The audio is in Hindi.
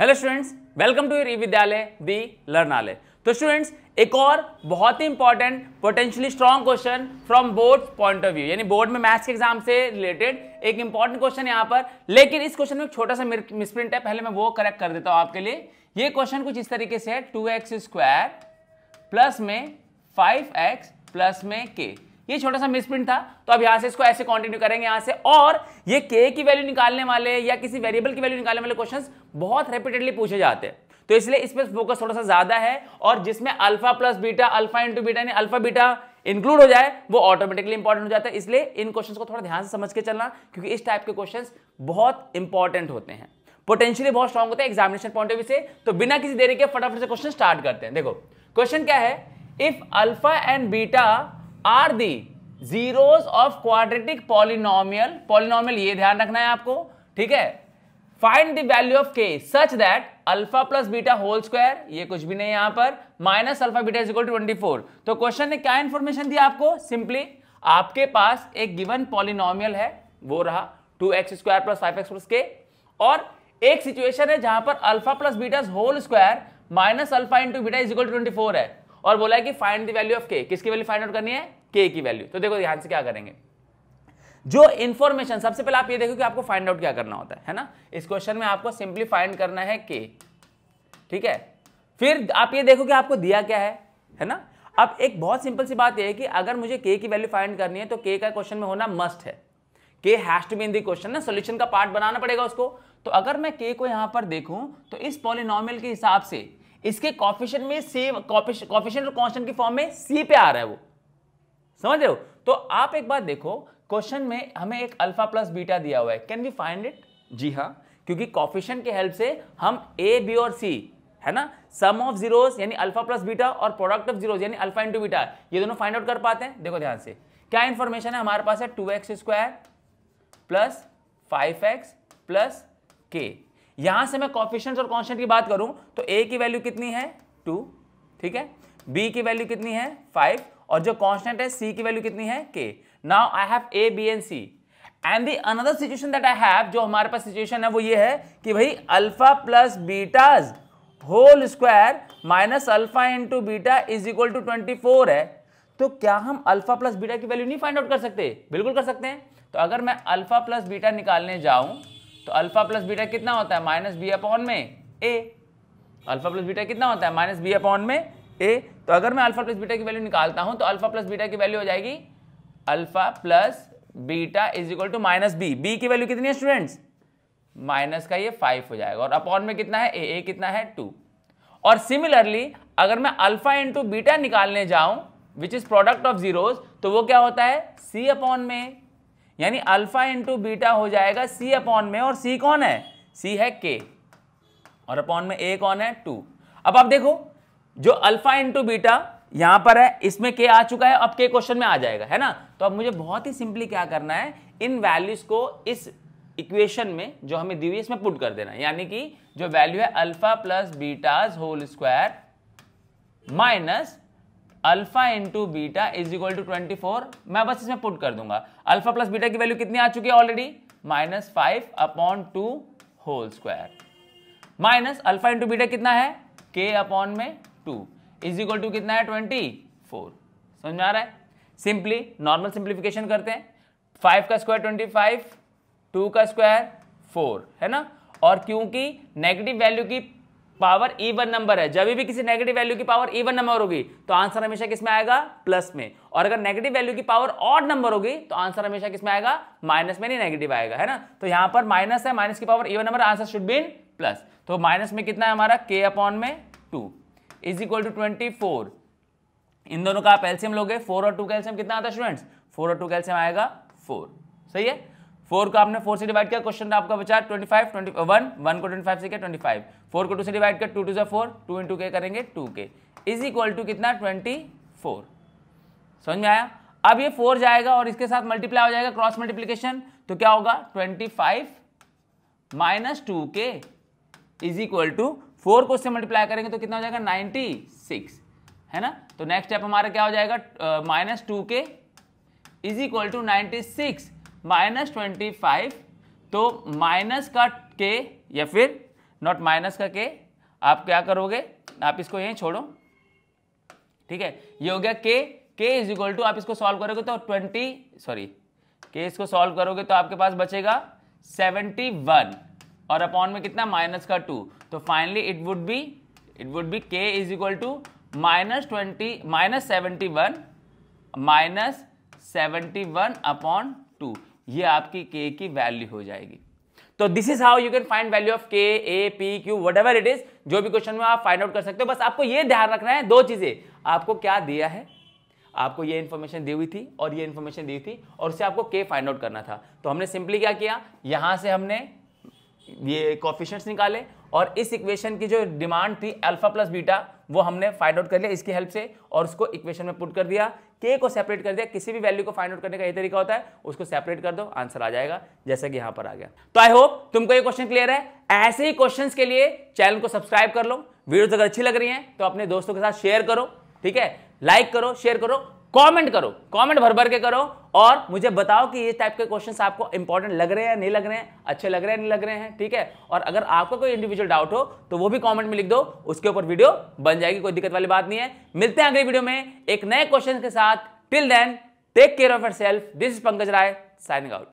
hello students welcome to your e Vidyalaya the Learnalaya तो स्टूडेंट्स एक और बहुत ही important potentially strong question from board point of view यानी बोर्ड में मैथ्स के एग्जाम से रिलेटेड एक इंपॉर्टेंट क्वेश्चन यहां यहाँ पर लेकिन इस क्वेश्चन में एक छोटा सा मिसप्रिंट है पहले मैं वो करेक्ट कर देता हूँ आपके लिए ये क्वेश्चन कुछ इस तरीके से है टू एक्स स्क्वायर प्लस में फाइव एक्स प्लस में के ये छोटा सा मिसप्रिंट था तो अब यहां से इसको ऐसे कंटिन्यू करेंगे यहां से और ये के की वैल्यू निकालने वाले या किसी वेरिएबल की वैल्यू निकालने वाले क्वेश्चंस बहुत रेपिटेडली पूछे जाते हैं तो इसलिए इस पर फोकस थोड़ा सा ज्यादा है और जिसमें alpha plus beta alpha into beta यानी अल्फा बीटा इंक्लूड हो जाए वो ऑटोमेटिकली इंपॉर्टेंट हो जाता है इसलिए इन क्वेश्चन को थोड़ा ध्यान से समझ के चलना क्योंकि इस टाइप के क्वेश्चन बहुत इंपॉर्टेंट होते हैं पोटेंशियली बहुत स्ट्रॉन्ग होते हैं एग्जामिनेशन पॉइंट ऑफ व्यू से तो बिना किसी देरी के फटाफट से क्वेश्चन स्टार्ट करते हैं देखो क्वेश्चन क्या है if alpha and beta are the zeros of quadratic polynomial polynomial ये ध्यान रखना है आपको ठीक है find the value of k such that alpha plus beta whole square ये कुछ भी नहीं यहां पर minus alpha beta is equal to twenty four तो क्वेश्चन ने क्या इन्फॉर्मेशन दिया आपको सिंपली आपके पास एक गिवन पॉलिनोमियल है वो रहा two x square plus five x plus k और एक सिचुएशन है जहां पर alpha plus beta whole square minus alpha into beta is equal to twenty four है और बोला है कि फाइंड द वैल्यू ऑफ के किसकी वैल्यू फाइंड आउट करनी है के की वैल्यू तो देखो ध्यान से क्या करेंगे जो इन्फॉर्मेशन सबसे पहले आप ये देखो कि आपको फाइंड आउट क्या करना होता है है ना इस क्वेश्चन में आपको सिंपली फाइंड करना है के ठीक है फिर आप ये देखो कि आपको दिया क्या है है ना अब एक बहुत सिंपल सी बात यह है कि अगर मुझे के की वैल्यू फाइंड करनी है तो के का क्वेश्चन में होना मस्ट है k has to be in the question ना सोल्यूशन का पार्ट बनाना पड़ेगा उसको तो अगर मैं के को यहां पर देखूं तो इस पॉलिनॉमियल के हिसाब से इसके कॉफिशन में से कॉफिशन और कॉन्स्टेंट के फॉर्म में सी पे आ रहा है वो समझ रहे हो तो आप एक बार देखो क्वेश्चन में हमें एक अल्फा प्लस बीटा दिया हुआ है कैन वी फाइंड इट जी हाँ क्योंकि कॉफिशन के हेल्प से हम ए बी और सी है ना सम ऑफ जीरोस यानी अल्फा प्लस बीटा और प्रोडक्ट ऑफ जीरोस यानी अल्फा इंटू बीटा ये दोनों फाइंड आउट कर पाते हैं देखो ध्यान से क्या इंफॉर्मेशन है हमारे पास है two x square plus five x plus k यहां से मैं कॉफिशेंट और कॉन्स्टेंट की बात करूं तो ए की वैल्यू कितनी है टू ठीक है बी की वैल्यू कितनी है फाइव और जो कॉन्स्टेंट है सी की वैल्यू कितनी है k now I have a b and c and the another situation that I have जो हमारे पास सिचुएशन है वो ये है कि भाई alpha plus betas whole square minus alpha into beta is equal to twenty four है तो क्या हम अल्फा प्लस बीटा की वैल्यू नहीं फाइंड आउट कर सकते बिल्कुल कर सकते हैं तो अगर मैं अल्फा प्लस बीटा निकालने जाऊं तो अल्फा प्लस बीटा कितना होता है माइनस बी अपॉन में ए अल्फा प्लस बीटा कितना होता है माइनस बी अपॉन में ए तो अगर मैं अल्फा प्लस बीटा की वैल्यू निकालता हूं तो अल्फा प्लस बीटा की वैल्यू हो जाएगी alpha plus beta is equal to minus b b की वैल्यू कितनी है स्टूडेंट्स माइनस का ये फाइव हो जाएगा और अपॉन में कितना है ए ए कितना है टू और सिमिलरली अगर मैं अल्फा इंटू बीटा निकालने जाऊं which is product of zeros तो वो क्या होता है सी अपॉन में यानी अल्फा इंटू बीटा हो जाएगा सी अपॉन में और सी कौन है सी है के और अपॉन में ए कौन है टू अब आप देखो जो अल्फा इंटू बीटा यहां पर है इसमें के आ चुका है अब के क्वेश्चन में आ जाएगा है ना तो अब मुझे बहुत ही सिंपली क्या करना है इन वैल्यूज को इस इक्वेशन में जो हमें दी हुई इसमें पुट कर देना यानी कि जो वैल्यू है alpha plus betas whole square minus alpha into beta is equal to twenty four मैं बस इसमें पुट कर दूंगा अल्फा प्लस बीटा की वैल्यू कितनी आ चुकी है already minus five upon two whole square minus alpha into beta कितना है के अपॉन में टू इज इक्वल टू कितना है ट्वेंटी फोर समझ में आ रहा है सिंपली नॉर्मल सिंप्लीफिकेशन करते हैं फाइव का स्क्वायर ट्वेंटी फाइव टू का स्क्वायर फोर है ना और क्योंकि नेगेटिव वैल्यू की पावर इवन e नंबर है जब भी किसी नेगेटिव वैल्यू की पावर इवन नंबर होगी तो आंसर हमेशा किसमें आएगा प्लस में और अगर नेगेटिव वैल्यू की पावर ऑड नंबर होगी तो आंसर हमेशा किसमें आएगा माइनस में नहीं नेगेटिव आएगा है ना तो यहां पर माइनस है माइनस की power even number answer should be in plus तो माइनस में कितना है हमारा के अपॉन में two is equal to twenty four इन दोनों का आप एल्सियम लोगे फोर और टू का एल्सियम कितना आता है स्टूडेंट्स फोर और टू का एल्सियम आएगा फोर सही है फोर को आपने फोर से डिवाइड किया क्वेश्चन आपका बचा twenty five twenty one one को ट्वेंटी फाइव से किया ट्वेंटी फाइव फोर को टू से डिवाइड किया टू टू से फोर टू इंटू के करेंगे two k is equal to कितना ट्वेंटी फोर समझ में आया अब ये फोर जाएगा और इसके साथ मल्टीप्लाई हो जाएगा क्रॉस मल्टीप्लीकेशन तो क्या होगा twenty five minus two k is equal to four को उससे मल्टीप्लाई करेंगे तो कितना हो जाएगा नाइन्टी सिक्स है ना तो नेक्स्ट स्टेप हमारा क्या हो जाएगा minus two k is equal to ninety six minus twenty five तो माइनस का के या फिर नॉट माइनस का के आप क्या करोगे आप इसको यहीं छोड़ो ठीक है ये हो गया के के इज इक्वल टू आप इसको सॉल्व करोगे तो ट्वेंटी सॉरी के इसको सॉल्व करोगे तो आपके पास बचेगा सेवेंटी वन और अपॉन में कितना माइनस का टू तो finally it would be it would be k is equal to minus twenty minus seventy one minus seventy one upon two ये आपकी के की वैल्यू हो जाएगी तो this is how you can find value of k a p q whatever it is जो भी क्वेश्चन में आप फाइंड आउट कर सकते हो बस आपको ये ध्यान रखना है दो चीजें आपको क्या दिया है आपको ये इन्फॉर्मेशन दी हुई थी और ये इन्फॉर्मेशन दी थी और उससे आपको के फाइंड आउट करना था तो हमने सिंपली क्या किया यहां से हमने ये कॉफिशंट्स निकाले और इस इक्वेशन की जो डिमांड थी अल्फा प्लस बीटा वो हमने फाइंड आउट कर लिया इसकी हेल्प से और उसको इक्वेशन में पुट कर दिया के को सेपरेट कर दिया किसी भी वैल्यू को फाइंड आउट करने का ये तरीका होता है उसको सेपरेट कर दो आंसर आ जाएगा जैसे कि यहां पर आ गया तो आई होप तुमको ये क्वेश्चन क्लियर है ऐसे ही क्वेश्चन के लिए चैनल को सब्सक्राइब कर लो वीडियो अगर अच्छी लग रही है तो अपने दोस्तों के साथ शेयर करो ठीक है लाइक करो शेयर करो कमेंट करो कमेंट भर भर के करो और मुझे बताओ कि ये टाइप के क्वेश्चंस आपको इंपॉर्टेंट लग रहे हैं नहीं लग रहे हैं अच्छे लग रहे हैं नहीं लग रहे हैं ठीक है और अगर आपको कोई इंडिविजुअल डाउट हो तो वो भी कमेंट में लिख दो उसके ऊपर वीडियो बन जाएगी कोई दिक्कत वाली बात नहीं है मिलते हैं अगले वीडियो में एक नए क्वेश्चन के साथ till then take care of yourself this is Pankaj Rai signing out